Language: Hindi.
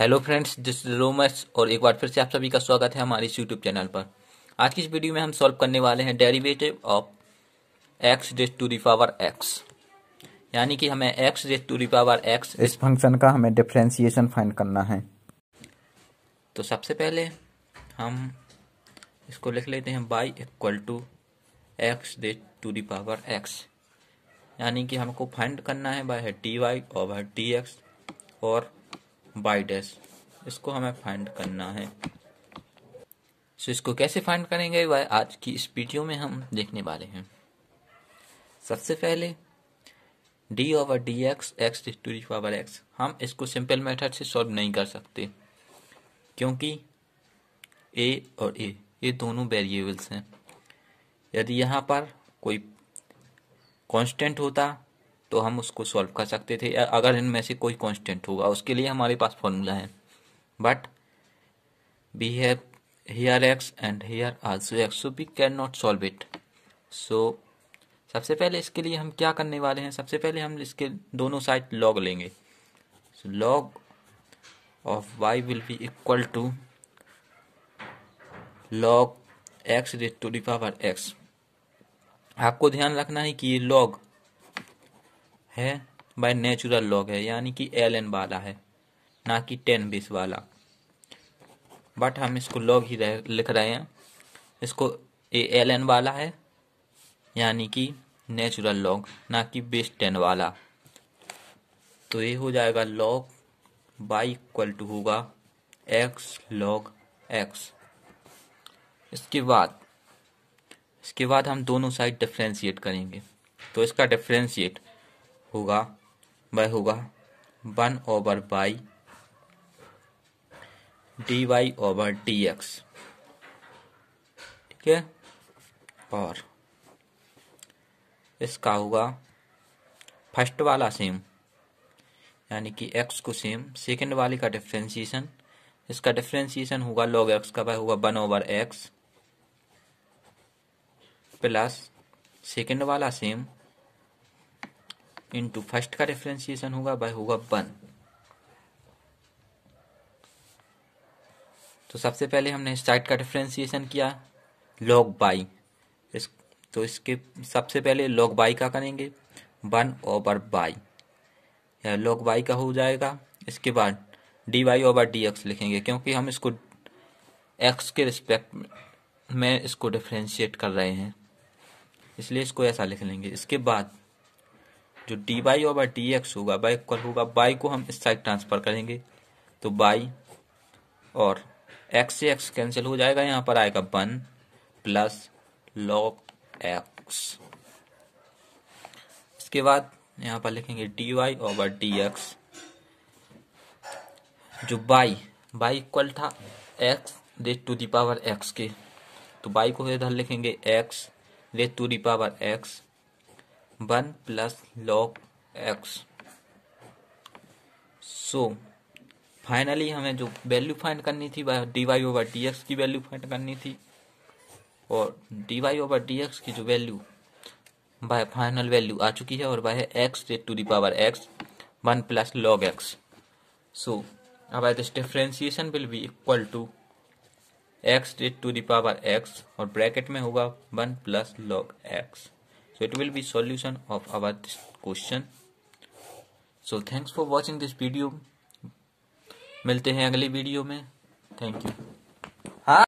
हेलो फ्रेंड्स दिस रोमस और एक बार फिर से आप सभी का स्वागत है हमारे इस यूट्यूब चैनल पर आज की इस वीडियो में हम सॉल्व करने वाले हैं derivative of x raise to the power x यानी कि हमें x raise to the power x इस फंक्शन का हमें डिफ्रेंसिएशन फाइंड करना है तो सबसे पहले हम इसको लिख लेते हैं y equal to x raise to the power x यानी कि हमको फाइंड करना है बाय टी वाई और बाय टी एक्स और बाई डैश इसको हमें फाइंड करना है सो so, इसको कैसे फाइंड करेंगे वह आज की इस वीडियो में हम देखने वाले हैं सबसे पहले d over d x x to power x हम इसको सिंपल मेथड से सॉल्व नहीं कर सकते क्योंकि ए और ए ये दोनों वेरिएबल्स हैं यदि यहाँ पर कोई कांस्टेंट होता तो हम उसको सॉल्व कर सकते थे अगर इनमें से कोई कांस्टेंट होगा उसके लिए हमारे पास फॉर्मूला है but we have here x and here also x so we can not solve it so सबसे पहले इसके लिए हम क्या करने वाले हैं सबसे पहले हम इसके दोनों साइड लॉग लेंगे so log of y will be equal to log x raise to the power x आपको ध्यान रखना है कि ये लॉग है बाय नेचुरल लॉग है यानी कि एल एन वाला है ना कि टेन बीस वाला बट हम इसको लॉग ही रह, लिख रहे हैं इसको ए एल एन वाला है यानी कि नेचुरल लॉग ना कि बेस टेन वाला तो ये हो जाएगा लॉग बाई इक्वल टू होगा एक्स लॉग एक्स इसके बाद इसके बाद हम दोनों साइड डिफ्रेंशिएट करेंगे तो इसका डिफ्रेंशिएट होगा वह होगा one over y d y over d x ठीक है और इसका होगा फर्स्ट वाला सेम यानी कि एक्स को सेम सेकेंड वाले का डिफ्रेंसिएशन इसका डिफ्रेंसिएशन होगा लॉग एक्स का वह होगा one over x plus second वाला सेम इनटू फर्स्ट का डिफ्रेंसिएशन होगा बाय होगा वन तो सबसे पहले हमने साइड का डिफ्रेंसिएशन किया लॉग बाई इस तो इसके सबसे पहले लॉग बाई का करेंगे वन ओवर बाई या लॉग बाई का हो जाएगा इसके बाद d y over d x लिखेंगे क्योंकि हम इसको एक्स के रिस्पेक्ट में इसको डिफ्रेंशिएट कर रहे हैं इसलिए इसको ऐसा लिख लेंगे इसके बाद जो डी वाई और डी एक्स होगा बाई इक्वल होगा बाई को हम इस साइड ट्रांसफर करेंगे तो बाई और एक्स से एक्स कैंसिल हो जाएगा यहाँ पर आएगा वन प्लस लॉग एक्स इसके बाद यहाँ पर लिखेंगे d y over d x जो बाई बाई इक्वल था x raise to the power x के तो बाई को इधर लिखेंगे x raise to the power x one plus log x so finally हमें जो वैल्यू फाइंड करनी थी d y over d x की वैल्यू फाइंड करनी थी और d y over d x की जो वैल्यू बाय फाइनल वैल्यू आ चुकी है और वह है x raise to the power x one plus log x so अब this differentiation will be equal to x raise to the power x और ब्रैकेट में होगा one plus log x so it will be solution of our this question so thanks for watching this video मिलते हैं अगली वीडियो में थैंक यू